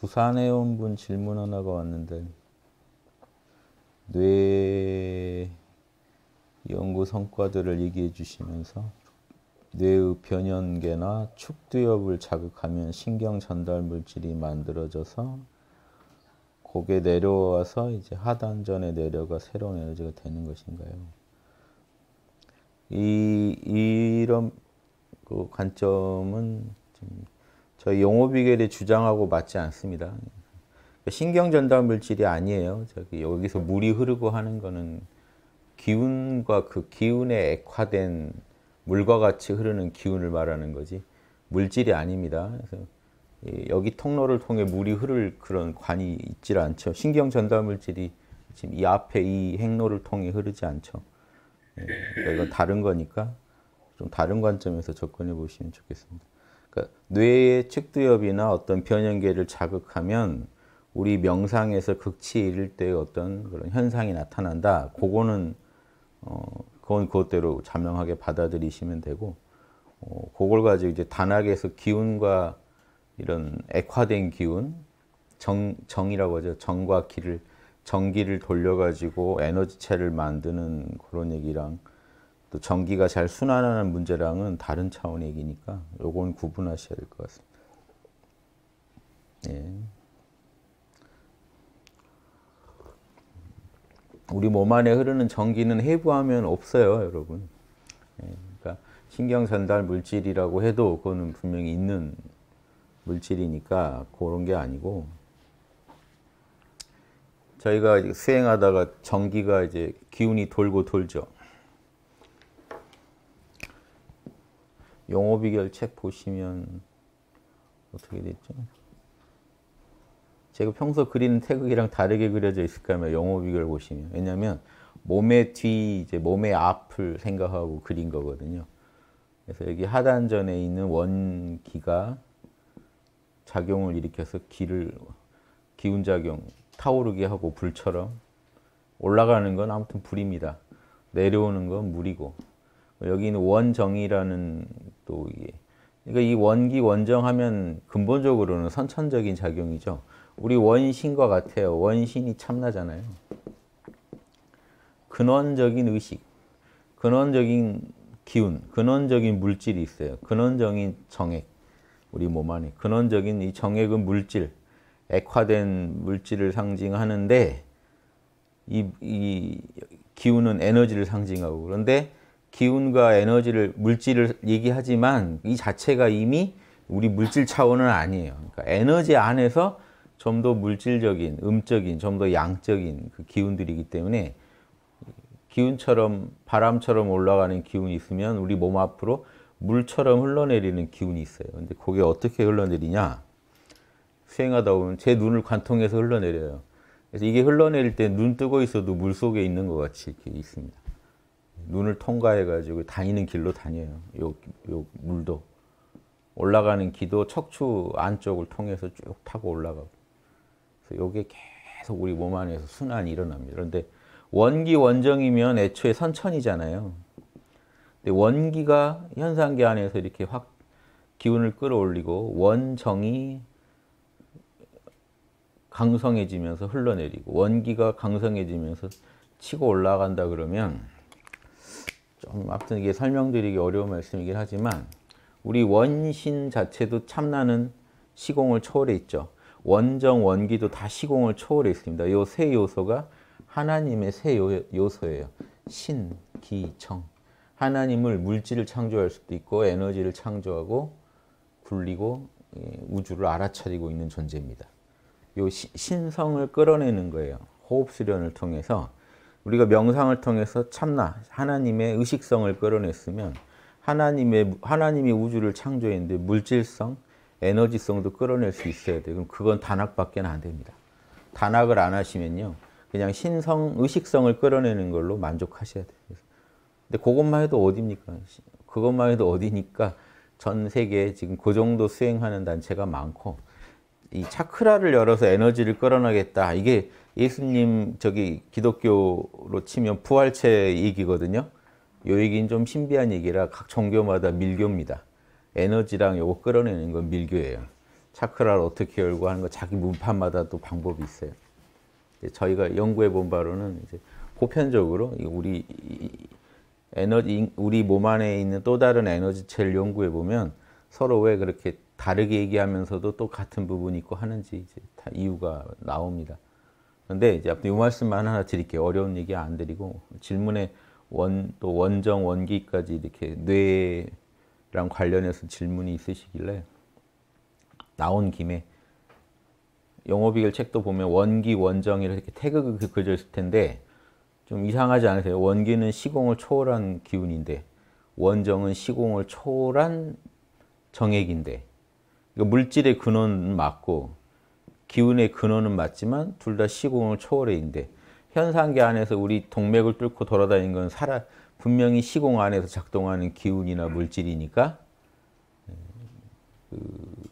부산에 온 분 질문 하나가 왔는데 뇌 연구 성과들을 얘기해 주시면서 뇌의 변연계나 축두엽을 자극하면 신경 전달 물질이 만들어져서 고개 내려와서 이제 하단전에 내려가 새로운 에너지가 되는 것인가요? 이 이런 그 관점은 좀 저희 용호비결이 주장하고 맞지 않습니다. 그러니까 신경 전달 물질이 아니에요. 저기 여기서 물이 흐르고 하는 거는 기운과 그 기운에 액화된 물과 같이 흐르는 기운을 말하는 거지 물질이 아닙니다. 그래서 여기 통로를 통해 물이 흐를 그런 관이 있질 않죠. 신경 전달 물질이 지금 이 앞에 이 행로를 통해 흐르지 않죠. 예, 이건 다른 거니까 좀 다른 관점에서 접근해 보시면 좋겠습니다. 그러니까 뇌의 측두엽이나 어떤 변형계를 자극하면 우리 명상에서 극치에 이를 때의 어떤 그런 현상이 나타난다. 그거는 어, 그건 그것대로 자명하게 받아들이시면 되고 어, 그걸 가지고 이제 단학에서 기운과 이런 액화된 기운, 정, 정이라고 하죠. 정과 기를, 정기를 돌려가지고 에너지체를 만드는 그런 얘기랑 또 전기가 잘 순환하는 문제랑은 다른 차원의 얘기니까 요건 구분하셔야 될 것 같습니다. 예. 우리 몸 안에 흐르는 전기는 해부하면 없어요, 여러분. 예. 그러니까 신경 전달 물질이라고 해도 그거는 분명히 있는 물질이니까 그런 게 아니고 저희가 수행하다가 전기가 이제 기운이 돌고 돌죠. 용어비결 책 보시면 어떻게 됐죠? 제가 평소 그리는 태극이랑 다르게 그려져 있을까 면 용어비결 보시면 왜냐면 몸의 뒤, 이제 몸의 앞을 생각하고 그린 거거든요. 그래서 여기 하단전에 있는 원기가 작용을 일으켜서 기를 기운작용 타오르게 하고 불처럼 올라가는 건 아무튼 불입니다. 내려오는 건 물이고 여기 는 원정이라는 또 이게 그러니까 이 원기 원정하면 근본적으로는 선천적인 작용이죠. 우리 원신과 같아요. 원신이 참나잖아요. 근원적인 의식, 근원적인 기운, 근원적인 물질이 있어요. 근원적인 정액, 우리 몸 안에. 근원적인 이 정액은 물질, 액화된 물질을 상징하는데 이, 이 기운은 에너지를 상징하고 그런데 기운과 에너지를 물질을 얘기하지만 이 자체가 이미 우리 물질 차원은 아니에요. 그러니까 에너지 안에서 좀 더 물질적인, 음적인, 좀 더 양적인 그 기운들이기 때문에 기운처럼 바람처럼 올라가는 기운이 있으면 우리 몸 앞으로 물처럼 흘러내리는 기운이 있어요. 근데 그게 어떻게 흘러내리냐? 수행하다 보면 제 눈을 관통해서 흘러내려요. 그래서 이게 흘러내릴 때 눈 뜨고 있어도 물 속에 있는 것 같이 이렇게 있습니다. 눈을 통과해가지고 다니는 길로 다녀요. 요, 요 물도. 올라가는 기도 척추 안쪽을 통해서 쭉 타고 올라가고. 그래서 요게 계속 우리 몸 안에서 순환이 일어납니다. 그런데 원기 원정이면 애초에 선천이잖아요. 근데 원기가 현상계 안에서 이렇게 확 기운을 끌어올리고 원정이 강성해지면서 흘러내리고 원기가 강성해지면서 치고 올라간다 그러면 좀 앞서 이게 설명드리기 어려운 말씀이긴 하지만 우리 원신 자체도 참나는 시공을 초월해 있죠. 원정, 원기도 다 시공을 초월해 있습니다. 이 세 요소가 하나님의 세 요, 소예요 신, 기, 청. 하나님을 물질을 창조할 수도 있고 에너지를 창조하고 굴리고 예, 우주를 알아차리고 있는 존재입니다. 요 신성을 끌어내는 거예요. 호흡 수련을 통해서 우리가 명상을 통해서 참나 하나님의 의식성을 끌어냈으면 하나님의 하나님이 우주를 창조했는데 물질성, 에너지성도 끌어낼 수 있어야 돼요. 그럼 그건 단학밖에 안 됩니다. 단학을 안 하시면요. 그냥 신성, 의식성을 끌어내는 걸로 만족하셔야 돼요. 근데 그것만 해도 어디니까 그것만 해도 어디니까 전 세계에 지금 그 정도 수행하는 단체가 많고 이 차크라를 열어서 에너지를 끌어내겠다. 이게 예수님 저기 기독교로 치면 부활체 얘기거든요. 요 얘기는 좀 신비한 얘기라 각 종교마다 밀교입니다. 에너지랑 요거 끌어내는 건 밀교예요. 차크라를 어떻게 열고 하는 거 자기 문파마다 또 방법이 있어요. 저희가 연구해 본 바로는 이제 보편적으로 우리 에너지 우리 몸 안에 있는 또 다른 에너지체를 연구해 보면 서로 왜 그렇게 다르게 얘기하면서도 또 같은 부분이 있고 하는지 이제 다 이유가 나옵니다. 그런데 이제 앞에 이 말씀만 하나 드릴게요. 어려운 얘기 안 드리고 질문에 원또 원정 원기까지 이렇게 뇌랑 관련해서 질문이 있으시길래 나온 김에 영어 비결 책도 보면 원기 원정 이렇게 태그가 그려져 있을 텐데 좀 이상하지 않으세요? 원기는 시공을 초월한 기운인데 원정은 시공을 초월한 정액인데 그러니까 물질의 근원은 맞고 기운의 근원은 맞지만 둘 다 시공을 초월해인데 현상계 안에서 우리 동맥을 뚫고 돌아다니는 건 살아 분명히 시공 안에서 작동하는 기운이나 물질이니까 네, 그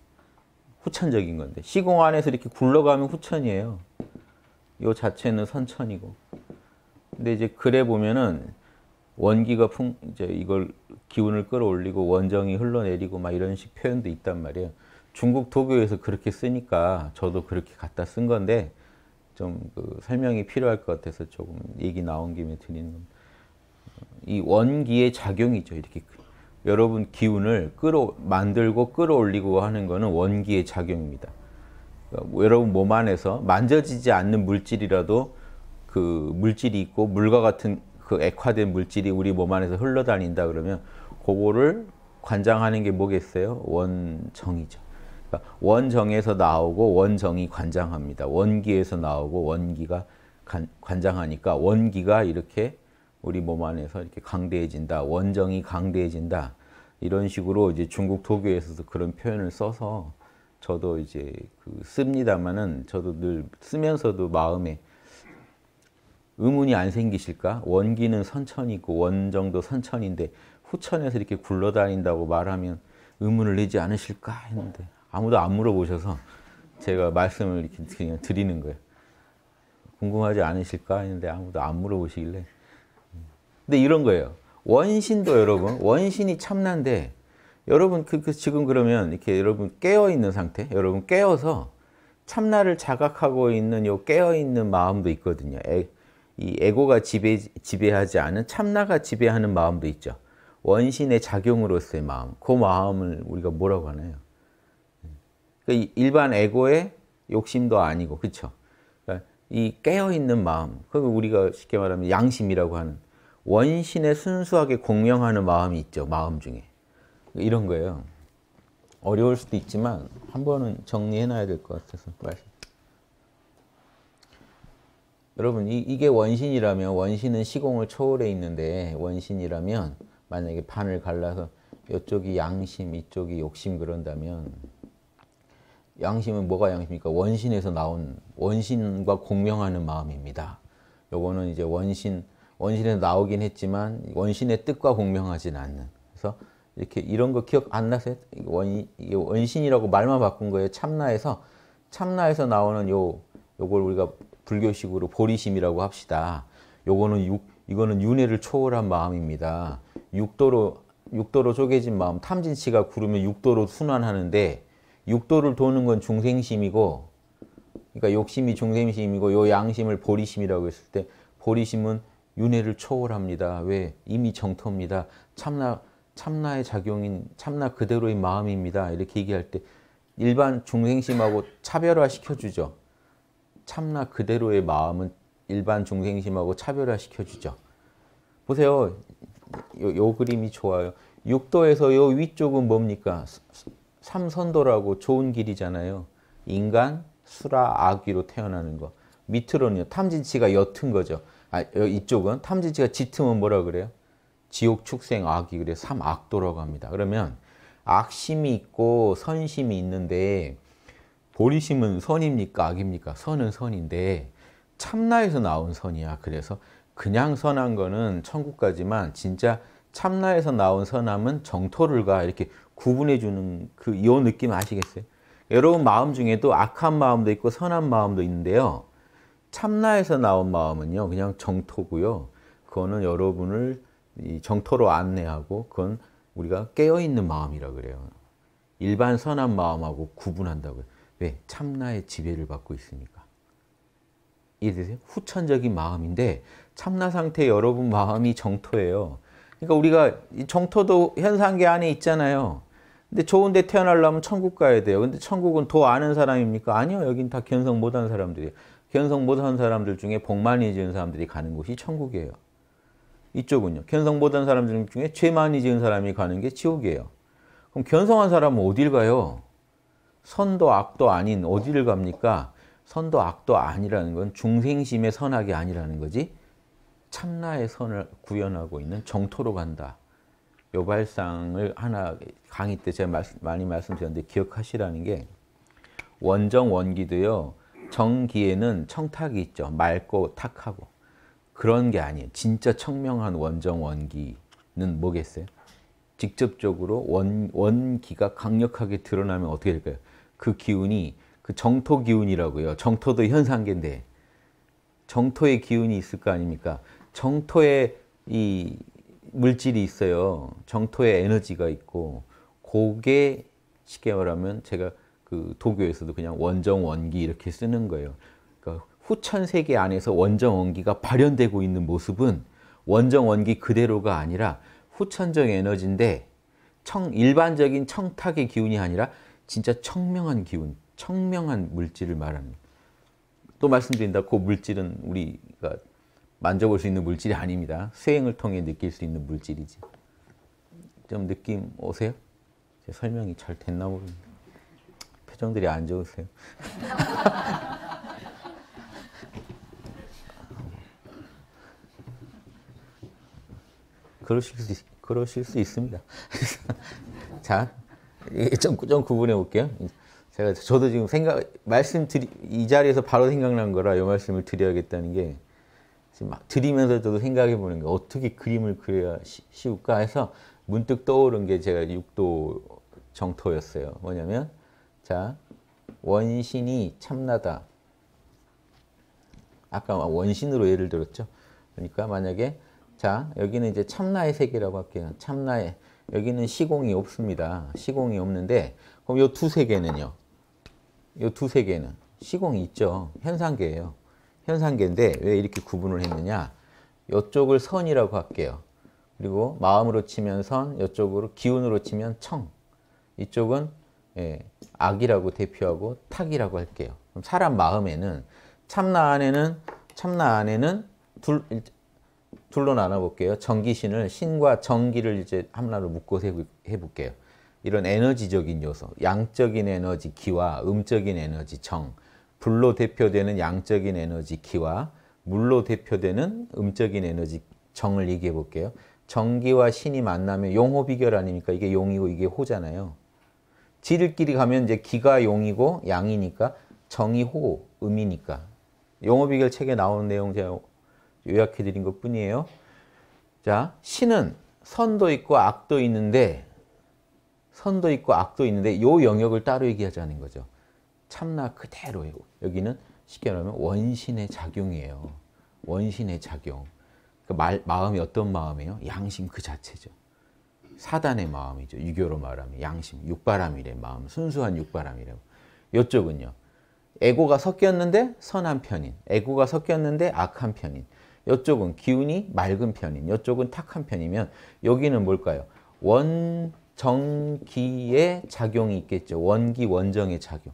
후천적인 건데 시공 안에서 이렇게 굴러가면 후천이에요. 요 자체는 선천이고. 근데 이제 그래 보면은 원기가 풍 이제 이걸 기운을 끌어올리고 원정이 흘러내리고 막 이런 식 표현도 있단 말이에요. 중국 도교에서 그렇게 쓰니까 저도 그렇게 갖다 쓴 건데 좀그 설명이 필요할 것 같아서 조금 얘기 나온 김에 드리는 겁니다. 이 원기의 작용이죠. 이렇게 그 여러분 기운을 끌어 만들고 끌어올리고 하는 거는 원기의 작용입니다. 그러니까 여러분 몸 안에서 만져지지 않는 물질이라도 그 물질이 있고 물과 같은 그 액화된 물질이 우리 몸 안에서 흘러다닌다 그러면 그거를 관장하는 게 뭐겠어요? 원정이죠. 그러니까 원정에서 나오고 원정이 관장합니다. 원기에서 나오고 원기가 관장하니까 원기가 이렇게 우리 몸 안에서 이렇게 강대해진다. 원정이 강대해진다. 이런 식으로 이제 중국 도교에서도 그런 표현을 써서 저도 이제 그 씁니다만은 저도 늘 쓰면서도 마음에 의문이 안 생기실까? 원기는 선천이고 원정도 선천인데 후천에서 이렇게 굴러다닌다고 말하면 의문을 내지 않으실까 했는데 아무도 안 물어보셔서 제가 말씀을 이렇게 그냥 드리는 거예요. 궁금하지 않으실까 했는데 아무도 안 물어보시길래. 근데 이런 거예요. 원신도 여러분, 원신이 참난데 여러분 그, 그 지금 그러면 이렇게 여러분 깨어 있는 상태, 여러분 깨어서 참나를 자각하고 있는 요 깨어 있는 마음도 있거든요. 애, 이 에고가 지배 지배하지 않은 참나가 지배하는 마음도 있죠. 원신의 작용으로서의 마음, 그 마음을 우리가 뭐라고 하나요? 그러니까 일반 에고의 욕심도 아니고 그렇죠? 그러니까 이 깨어있는 마음, 그 우리가 쉽게 말하면 양심이라고 하는 원신에 순수하게 공명하는 마음이 있죠. 마음 중에. 이런 거예요. 어려울 수도 있지만 한 번은 정리해놔야 될 것 같아서 빨리. 여러분 이, 게 원신이라면 원신은 시공을 초월해 있는데 원신이라면 만약에 판을 갈라서 이쪽이 양심 이쪽이 욕심 그런다면 양심은 뭐가 양심입니까? 원신에서 나온 원신과 공명하는 마음입니다. 요거는 이제 원신 원신에서 나오긴 했지만 원신의 뜻과 공명하진 않는. 그래서 이렇게 이런 거 기억 안 나세요? 원 원신이라고 말만 바꾼 거예요. 참나에서 참나에서 나오는 요 요걸 우리가 불교식으로 보리심이라고 합시다. 요거는 육 이거는 윤회를 초월한 마음입니다. 육도로 육도로 쪼개진 마음, 탐진치가 구르면 육도로 순환하는데 육도를 도는 건 중생심이고 그러니까 욕심이 중생심이고 요 양심을 보리심이라고 했을 때 보리심은 윤회를 초월합니다. 왜? 이미 정토입니다. 참나, 참나의 작용인 참나 그대로의 마음입니다. 이렇게 얘기할 때 일반 중생심하고 차별화시켜주죠. 참나 그대로의 마음은 일반 중생심하고 차별화시켜주죠. 보세요. 요, 요 그림이 좋아요. 육도에서 요 위쪽은 뭡니까? 삼선도라고 좋은 길이잖아요. 인간, 수라, 아귀로 태어나는 거. 밑으로는요. 탐진치가 옅은 거죠. 아, 이쪽은 탐진치가 짙으면 뭐라 그래요? 지옥, 축생, 악이 그래 삼악도라고 합니다. 그러면 악심이 있고 선심이 있는데 보리심은 선입니까? 악입니까? 선은 선인데 참나에서 나온 선이야. 그래서 그냥 선한 거는 천국 가지만 진짜 참나에서 나온 선함은 정토를 가 이렇게 구분해 주는 그요 느낌 아시겠어요? 여러분 마음 중에도 악한 마음도 있고 선한 마음도 있는데요. 참나에서 나온 마음은요. 그냥 정토고요. 그거는 여러분을 정토로 안내하고 그건 우리가 깨어있는 마음이라 그래요. 일반 선한 마음하고 구분한다고요. 왜? 참나의 지배를 받고 있으니까. 이해되세요? 후천적인 마음인데 참나 상태 여러분 마음이 정토예요. 그러니까 우리가 정토도 현상계 안에 있잖아요. 근데 좋은데 태어나려면 천국 가야 돼요. 근데 천국은 더 아는 사람입니까? 아니요. 여긴 다 견성 못한 사람들이에요. 견성 못한 사람들 중에 복 많이 지은 사람들이 가는 곳이 천국이에요. 이쪽은요. 견성 못한 사람들 중에 죄 많이 지은 사람이 가는 게 지옥이에요. 그럼 견성한 사람은 어딜 가요? 선도 악도 아닌 어디를 갑니까? 선도 악도 아니라는 건 중생심의 선악이 아니라는 거지. 참나의 선을 구현하고 있는 정토로 간다. 요발상을 하나 강의 때 제가 말 많이 말씀드렸는데 기억하시라는 게 원정 원기도요. 정기에는 청탁이 있죠. 맑고 탁하고. 그런 게 아니에요. 진짜 청명한 원정 원기는 뭐겠어요? 직접적으로 원, 원기가 강력하게 드러나면 어떻게 될까요? 그 기운이 그 정토 기운이라고요. 정토도 현상계인데 정토의 기운이 있을 거 아닙니까? 정토의 이 물질이 있어요. 정토에 에너지가 있고 그게 쉽게 말하면 제가 그 도교에서도 그냥 원정 원기 이렇게 쓰는 거예요. 그러니까 후천 세계 안에서 원정 원기가 발현되고 있는 모습은 원정 원기 그대로가 아니라 후천적 에너지인데 청 일반적인 청탁의 기운이 아니라 진짜 청명한 기운, 청명한 물질을 말합니다. 또 말씀드린다. 그 물질은 우리가 만져볼 수 있는 물질이 아닙니다. 수행을 통해 느낄 수 있는 물질이지. 좀 느낌 오세요? 제 설명이 잘 됐나 모르겠네요. 표정들이 안 좋으세요. 그러실 수, 그러실 수 있습니다. 자, 좀, 좀 구분해 볼게요. 제가, 저도 지금 생각, 말씀 드리, 이 자리에서 바로 생각난 거라 이 말씀을 드려야겠다는 게막 드리면서 저도 생각해 보는 게 어떻게 그림을 그려야 쉬울까 해서 문득 떠오른 게 제가 6도 정토였어요. 뭐냐면 자 원신이 참나다. 아까 원신으로 예를 들었죠. 그러니까 만약에 자 여기는 이제 참나의 세계라고 할게요. 참나의 여기는 시공이 없습니다. 시공이 없는데 그럼 이 두 세계는요. 이 두 세계는 시공이 있죠. 현상계예요. 현상계인데 왜 이렇게 구분을 했느냐 이쪽을 선이라고 할게요. 그리고 마음으로 치면 선, 이쪽으로 기운으로 치면 청. 이쪽은 예, 악이라고 대표하고 탁이라고 할게요. 그럼 사람 마음에는 참나 안에는 참나 안에는 둘 둘로 나눠볼게요. 정기신을 신과 정기를 이제 함나로 묶고 해볼게요. 이런 에너지적인 요소, 양적인 에너지 기와 음적인 에너지 정. 불로 대표되는 양적인 에너지 기와 물로 대표되는 음적인 에너지 정을 얘기해 볼게요. 정기와 신이 만나면 용호 비결 아닙니까? 이게 용이고 이게 호잖아요. 지들끼리 가면 이제 기가 용이고 양이니까 정이 호, 음이니까. 용호 비결 책에 나오 내용 제가 요약해 드린 것 뿐이에요. 자, 신은 선도 있고 악도 있는데 선도 있고 악도 있는데 요 영역을 따로 얘기하자는 거죠. 참나 그대로예요. 여기는 쉽게 말하면 원신의 작용이에요. 원신의 작용. 그 말, 마음이 어떤 마음이에요? 양심 그 자체죠. 사단의 마음이죠. 유교로 말하면 양심, 육바람이래 마음, 순수한 육바람이래요. 이쪽은요. 에고가 섞였는데 선한 편인, 에고가 섞였는데 악한 편인, 이쪽은 기운이 맑은 편인, 이쪽은 탁한 편이면 여기는 뭘까요? 원정기의 작용이 있겠죠. 원기, 원정의 작용.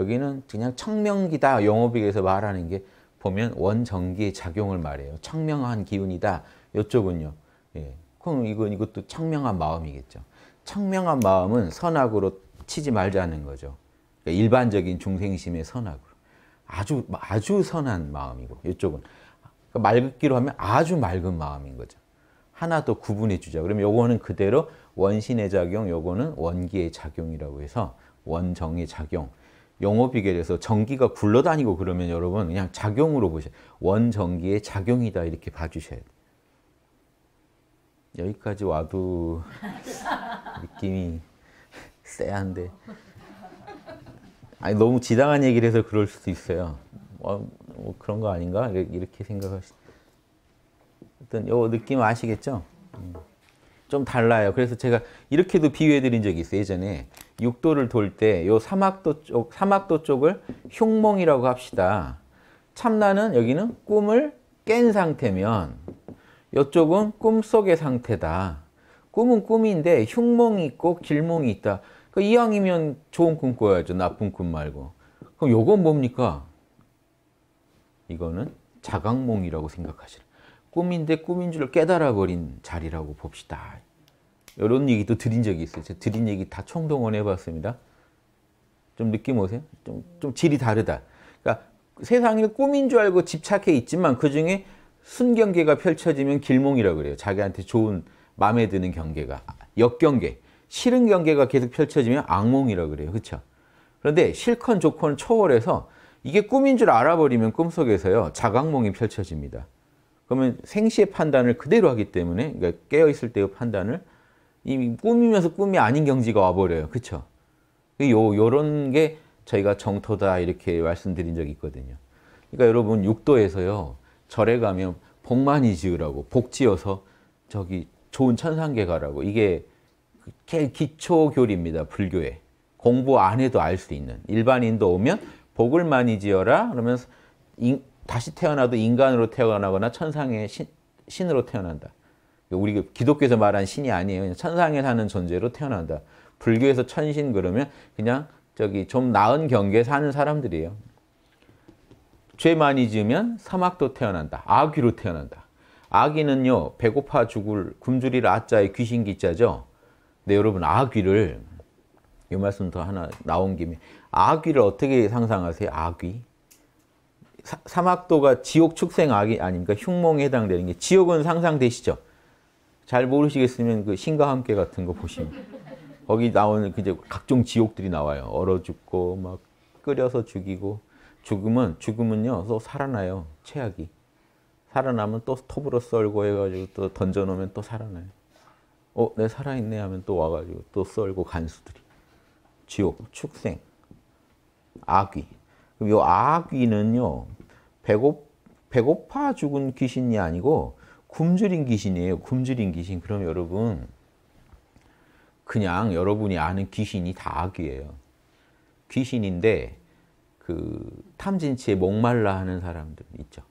여기는 그냥 청명기다 영업이에서 말하는 게 보면 원전기의 작용을 말해요. 청명한 기운이다. 이쪽은요. 예. 그럼 이건 이것도 청명한 마음이겠죠. 청명한 마음은 선악으로 치지 말자는 거죠. 그러니까 일반적인 중생심의 선악으로. 아주 아주 선한 마음이고 이쪽은 그러니까 맑기로 하면 아주 맑은 마음인 거죠. 하나 더 구분해 주자. 그러면 요거는 그대로 원신의 작용, 요거는 원기의 작용이라고 해서 원정의 작용. 영업이계에서 전기가 굴러다니고 그러면 여러분 그냥 작용으로 보세요. 원전기의 작용이다 이렇게 봐주셔야 돼요. 여기까지 와도 느낌이 쎄한데 아니 너무 지당한 얘기를 해서 그럴 수도 있어요. 어, 뭐 그런 거 아닌가? 이렇게 생각하시 일단 요 느낌 아시겠죠? 음. 좀 달라요. 그래서 제가 이렇게도 비유해드린 적이 있어요. 예전에 육도를 돌때요 사막도 쪽, 사막도 쪽을 흉몽이라고 합시다. 참나는 여기는 꿈을 깬 상태면 이쪽은 꿈속의 상태다. 꿈은 꿈인데 흉몽이 있고 길몽이 있다. 그 이왕이면 좋은 꿈 꿔야죠. 나쁜 꿈 말고. 그럼 요건 뭡니까? 이거는 자각몽이라고 생각하시라. 꿈인데 꿈인 줄 깨달아 버린 자리라고 봅시다. 이런 얘기도 드린 적이 있어요. 제가 드린 얘기 다 총동원해 봤습니다. 좀 느낌 오세요? 좀, 좀 질이 다르다. 그러니까 세상이 꿈인 줄 알고 집착해 있지만 그 중에 순경계가 펼쳐지면 길몽이라고 그래요. 자기한테 좋은 마음에 드는 경계가 역경계, 싫은 경계가 계속 펼쳐지면 악몽이라고 그래요. 그렇죠? 그런데 실컷 좋건 초월해서 이게 꿈인 줄 알아버리면 꿈속에서요. 자각몽이 펼쳐집니다. 그러면 생시의 판단을 그대로 하기 때문에 그러니까 깨어있을 때의 판단을 이 꾸미면서 꿈이 아닌 경지가 와버려요. 그렇죠? 요 요런 게 저희가 정토다 이렇게 말씀드린 적이 있거든요. 그러니까 여러분 육도에서요 절에 가면 복 많이 지으라고 복 지어서 저기 좋은 천상계 가라고 이게 기초 교리입니다 불교에 공부 안 해도 알 수 있는 일반인도 오면 복을 많이 지어라 그러면 다시 태어나도 인간으로 태어나거나 천상의 신, 신으로 태어난다. 우리 기독교에서 말한 신이 아니에요. 천상에 사는 존재로 태어난다. 불교에서 천신 그러면 그냥 저기 좀 나은 경계에 사는 사람들이에요. 죄 많이 지으면 사막도 태어난다. 아귀로 태어난다. 아귀는요. 배고파 죽을 굶주릴 아자의 귀신 기자죠. 근데 네, 여러분 아귀를 이 말씀 더 하나 나온 김에 아귀를 어떻게 상상하세요? 아귀. 사, 사막도가 지옥 축생 아귀 아닙니까? 흉몽에 해당되는 게 지옥은 상상되시죠? 잘 모르시겠으면 그 신과 함께 같은 거 보시면 거기 나오는 그 이제 각종 지옥들이 나와요. 얼어 죽고 막 끓여서 죽이고 죽음은 죽음은요. 또 살아나요. 최악이. 살아나면 또 톱으로 썰고 해가지고 또 던져놓으면 또 살아나요. 어, 내 살아있네 하면 또 와가지고 또 썰고 간수들이. 지옥, 축생, 아귀. 그럼 이 아귀는요, 배고, 배고파 죽은 귀신이 아니고 굶주린 귀신이에요. 굶주린 귀신. 그럼 여러분 그냥 여러분이 아는 귀신이 다 악이에요. 귀신인데 그 탐진치에 목말라 하는 사람들 있죠.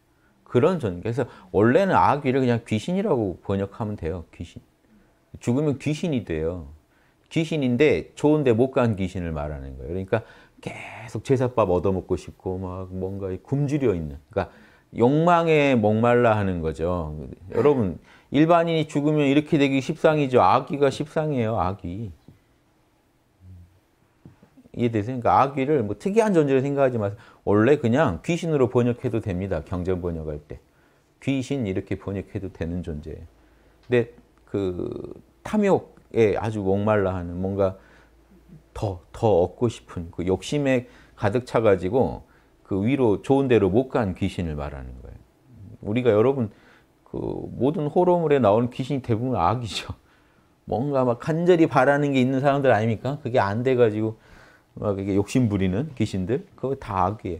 그런 존 그래서 원래는 악귀를 그냥 귀신이라고 번역하면 돼요. 귀신. 죽으면 귀신이 돼요. 귀신인데 좋은데 못 간 귀신을 말하는 거예요. 그러니까 계속 제사밥 얻어먹고 싶고 막 뭔가 굶주려 있는. 그러니까 욕망에 목말라 하는 거죠. 여러분 일반인이 죽으면 이렇게 되기 십상이죠. 아귀가 십상이에요. 아귀. 이해되세요? 그러니까 아귀를 뭐 특이한 존재로 생각하지 마세요. 원래 그냥 귀신으로 번역해도 됩니다. 경전 번역할 때. 귀신 이렇게 번역해도 되는 존재예요. 근데 그 탐욕에 아주 목말라 하는 뭔가 더, 더 얻고 싶은 그 욕심에 가득 차가지고 그 위로 좋은 데로 못 간 귀신을 말하는 거예요. 우리가 여러분 그 모든 호러물에 나오는 귀신이 대부분 악이죠. 뭔가 막 간절히 바라는 게 있는 사람들 아닙니까? 그게 안 돼가지고 막 이게 욕심 부리는 귀신들 그거 다 악이에요.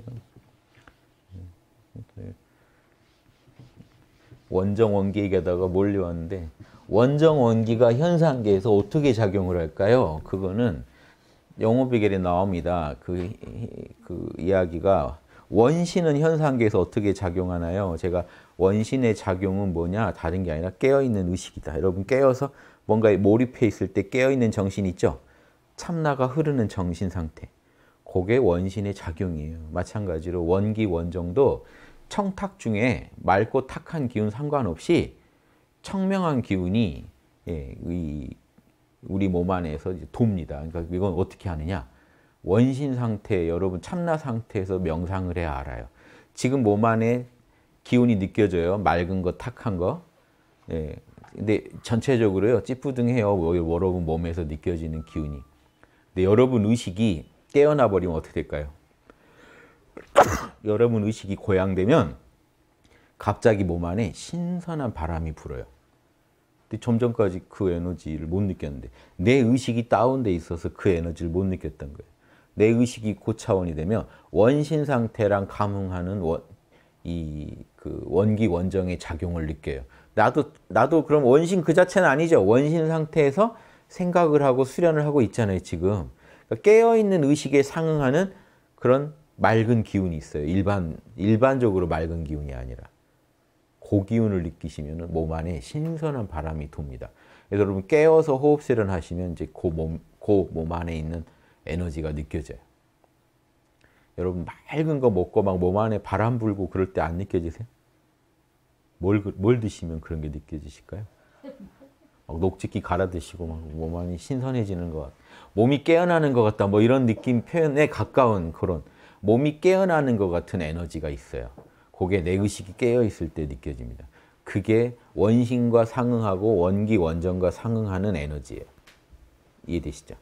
원정원기에다가 몰려왔는데 원정원기가 현상계에서 어떻게 작용을 할까요? 그거는 영어 비결이 나옵니다. 그, 그 이야기가 원신은 현상계에서 어떻게 작용하나요? 제가 원신의 작용은 뭐냐? 다른 게 아니라 깨어있는 의식이다. 여러분 깨어서 뭔가에 몰입해 있을 때 깨어있는 정신 있죠? 참나가 흐르는 정신 상태. 그게 원신의 작용이에요. 마찬가지로 원기, 원정도 청탁 중에 맑고 탁한 기운 상관없이 청명한 기운이 예, 이 우리 몸 안에서 돕니다. 그러니까 이건 어떻게 하느냐? 원신 상태, 여러분 참나 상태에서 명상을 해야 알아요. 지금 몸 안에 기운이 느껴져요. 맑은 거, 탁한 거. 예. 근데 전체적으로요. 찌뿌둥해요. 여러분 몸에서 느껴지는 기운이. 근데 여러분 의식이 깨어나 버리면 어떻게 될까요? 여러분 의식이 고양되면 갑자기 몸 안에 신선한 바람이 불어요. 근데 점점까지 그 에너지를 못 느꼈는데 내 의식이 다운돼 있어서 그 에너지를 못 느꼈던 거예요. 내 의식이 고차원이 되면 원신 상태랑 감흥하는 원, 이그 원기 원정의 작용을 느껴요. 나도 나도 그럼 원신 그 자체는 아니죠. 원신 상태에서 생각을 하고 수련을 하고 있잖아요, 지금. 그러니까 깨어 있는 의식에 상응하는 그런 맑은 기운이 있어요. 일반 일반적으로 맑은 기운이 아니라. 고기운을 느끼시면 몸 안에 신선한 바람이 돕니다. 그래서 여러분 깨어서 호흡 세련하시면 이제 그몸 몸 안에 있는 에너지가 느껴져요. 여러분 맑은 거 먹고 막 몸 안에 바람 불고 그럴 때 안 느껴지세요? 뭘, 그, 뭘 드시면 그런 게 느껴지실까요? 녹즙기 갈아 드시고 막 몸 안이 신선해지는 것 몸이 깨어나는 것 같다 뭐 이런 느낌 표현에 가까운 그런 몸이 깨어나는 것 같은 에너지가 있어요. 그게 내 의식이 깨어 있을 때 느껴집니다. 그게 원심과 상응하고 원기 원전과 상응하는 에너지예요. 이해되시죠?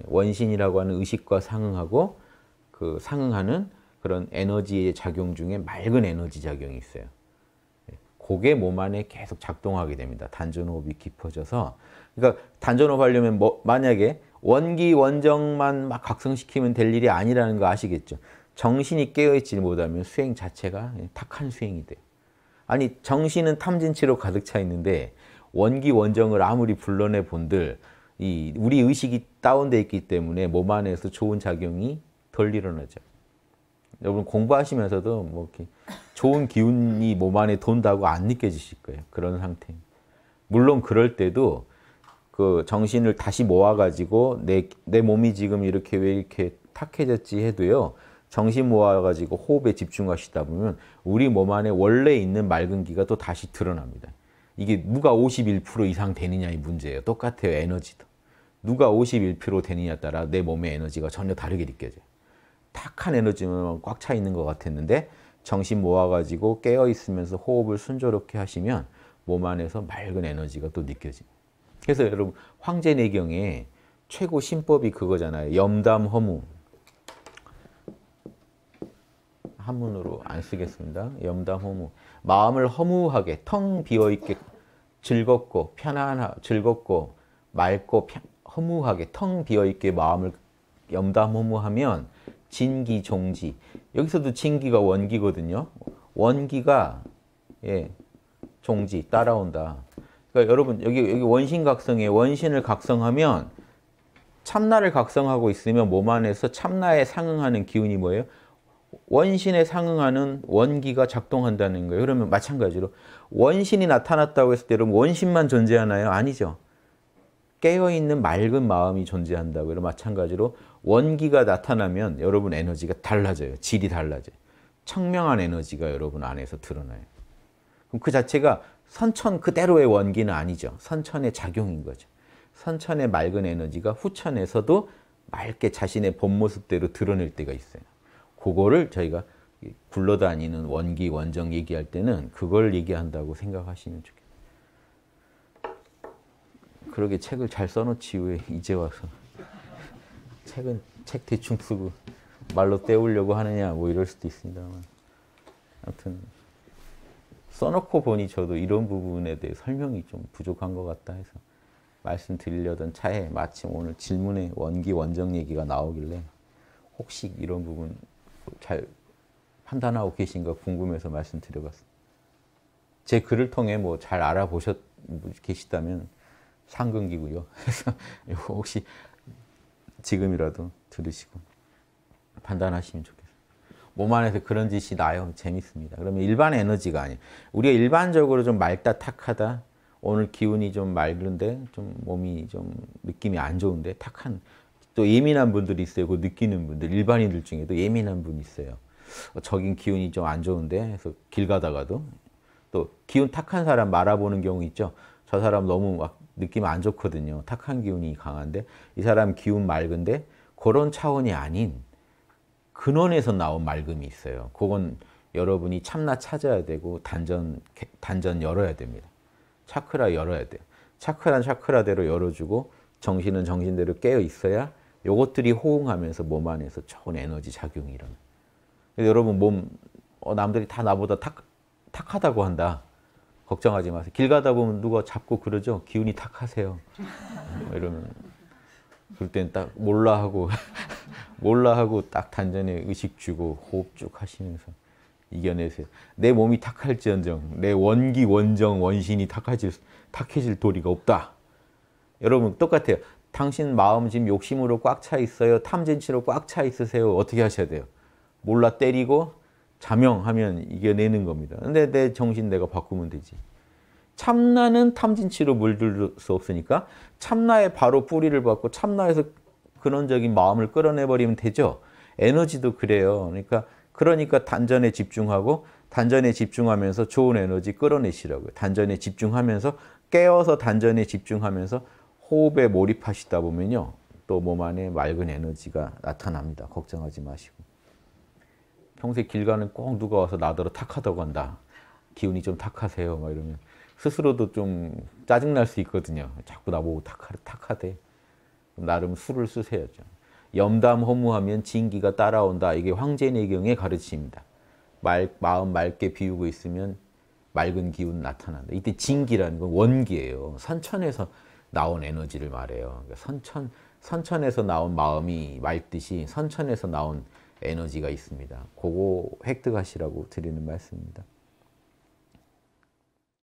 예, 원신이라고 하는 의식과 상응하고 그 상응하는 그런 에너지의 작용 중에 맑은 에너지 작용이 있어요. 그게 예, 몸 안에 계속 작동하게 됩니다. 단전호흡이 깊어져서 그러니까 단전호흡 하려면 뭐 만약에 원기 원정만 막 각성시키면 될 일이 아니라는 거 아시겠죠? 정신이 깨어있지 못하면 수행 자체가 탁한 수행이 돼요. 아니 정신은 탐진치로 가득 차 있는데 원기 원정을 아무리 불러내 본들 이 우리 의식이 다운돼 있기 때문에 몸 안에서 좋은 작용이 덜 일어나죠. 여러분 공부하시면서도 뭐 이렇게 좋은 기운이 몸 안에 돈다고 안 느껴지실 거예요. 그런 상태. 물론 그럴 때도 그 정신을 다시 모아가지고 내, 내 몸이 지금 이렇게 왜 이렇게 탁해졌지 해도요. 정신 모아가지고 호흡에 집중하시다 보면 우리 몸 안에 원래 있는 맑은 기가 또 다시 드러납니다. 이게 누가 51% 이상 되느냐의 문제예요. 똑같아요. 에너지도. 누가 51% 되느냐에 따라 내 몸의 에너지가 전혀 다르게 느껴져요. 탁한 에너지만 꽉차 있는 것 같았는데 정신 모아가지고 깨어있으면서 호흡을 순조롭게 하시면 몸 안에서 맑은 에너지가 또 느껴집니다. 그래서 여러분 황제내경의 최고 신법이 그거잖아요. 염담허무. 한문으로 안 쓰겠습니다. 염담 허무. 마음을 허무하게 텅 비어 있게 즐겁고 편안하 즐겁고 맑고 편, 허무하게 텅 비어 있게 마음을 염담 허무하면 진기 종지. 여기서도 진기가 원기거든요. 원기가 예, 종지 따라온다. 그러니까 여러분 여기 여기 원신각성에 원신을 각성하면 참나를 각성하고 있으면 몸 안에서 참나에 상응하는 기운이 뭐예요? 원신에 상응하는 원기가 작동한다는 거예요. 그러면 마찬가지로 원신이 나타났다고 했을 때여러 원신만 존재하나요? 아니죠. 깨어있는 맑은 마음이 존재한다고 해서 마찬가지로 원기가 나타나면 여러분 에너지가 달라져요. 질이 달라져요. 청명한 에너지가 여러분 안에서 드러나요. 그럼 그 자체가 선천 그대로의 원기는 아니죠. 선천의 작용인 거죠. 선천의 맑은 에너지가 후천에서도 맑게 자신의 본 모습대로 드러낼 때가 있어요. 그거를 저희가 굴러다니는 원기, 원정 얘기할 때는 그걸 얘기한다고 생각하시면 좋겠어요. 그러게 책을 잘 써놓지 왜 이제 와서 책은 책 대충 쓰고 말로 때우려고 하느냐 뭐 이럴 수도 있습니다만 아무튼 써놓고 보니 저도 이런 부분에 대해 설명이 좀 부족한 것 같다 해서 말씀드리려던 차에 마침 오늘 질문에 원기 원정 얘기가 나오길래 혹시 이런 부분 잘 판단하고 계신가 궁금해서 말씀드려봤습니다. 제 글을 통해 뭐 잘 알아보셨 뭐 계시다면 상근기고요. 그래서 혹시 지금이라도 들으시고 판단하시면 좋겠어요. 몸 안에서 그런 짓이 나요. 재밌습니다. 그러면 일반 에너지가 아니에요. 우리가 일반적으로 좀 맑다 탁하다 오늘 기운이 좀 맑은데 좀 몸이 좀 느낌이 안 좋은데 탁한 또 예민한 분들이 있어요. 그 느끼는 분들, 일반인들 중에도 예민한 분이 있어요. 적인 어, 기운이 좀 안 좋은데 그래서 길 가다가도 또 기운 탁한 사람 말아보는 경우 있죠. 저 사람 너무 막 느낌 안 좋거든요. 탁한 기운이 강한데 이 사람 기운 맑은데 그런 차원이 아닌 근원에서 나온 맑음이 있어요. 그건 여러분이 참나 찾아야 되고 단전 단전 열어야 됩니다. 차크라 열어야 돼요. 차크란 차크라대로 열어주고 정신은 정신대로 깨어 있어야 요것들이 호응하면서 몸 안에서 좋은 에너지 작용이 일어나. 그러니까 여러분 몸 어, 남들이 다 나보다 탁 탁하다고 한다. 걱정하지 마세요. 길 가다 보면 누가 잡고 그러죠. 기운이 탁하세요. 뭐 이러면 그럴 땐딱 몰라 하고 몰라 하고 딱 단전에 의식 주고 호흡 쭉 하시면서 이겨내세요. 내 몸이 탁할지언정 내 원기 원정 원신이 탁해질 탁해질 도리가 없다. 여러분 똑같아요. 당신 마음 지금 욕심으로 꽉 차 있어요. 탐진치로 꽉 차 있으세요. 어떻게 하셔야 돼요? 몰라 때리고 자명하면 이겨내는 겁니다. 근데 내 정신 내가 바꾸면 되지. 참나는 탐진치로 물들 수 없으니까 참나에 바로 뿌리를 받고 참나에서 근원적인 마음을 끌어내버리면 되죠. 에너지도 그래요. 그러니까 그러니까 단전에 집중하고 단전에 집중하면서 좋은 에너지 끌어내시라고요. 단전에 집중하면서 깨어서 단전에 집중하면서 호흡에 몰입하시다 보면요. 또 몸 안에 맑은 에너지가 나타납니다. 걱정하지 마시고. 평소에 길 가는 꼭 누가 와서 나더러 탁하다고 한다. 기운이 좀 탁하세요. 막 이러면 스스로도 좀 짜증날 수 있거든요. 자꾸 나보고 탁하, 탁하대. 나름 술을 쓰세요 염담 허무하면 진기가 따라온다. 이게 황제내경의 가르침입니다. 말, 마음 맑게 비우고 있으면 맑은 기운 나타난다. 이때 진기라는 건 원기예요. 산천에서 나온 에너지를 말해요. 그러니까 선천, 선천에서 나온 마음이 말뜻이 선천에서 나온 에너지가 있습니다. 그거 획득하시라고 드리는 말씀입니다.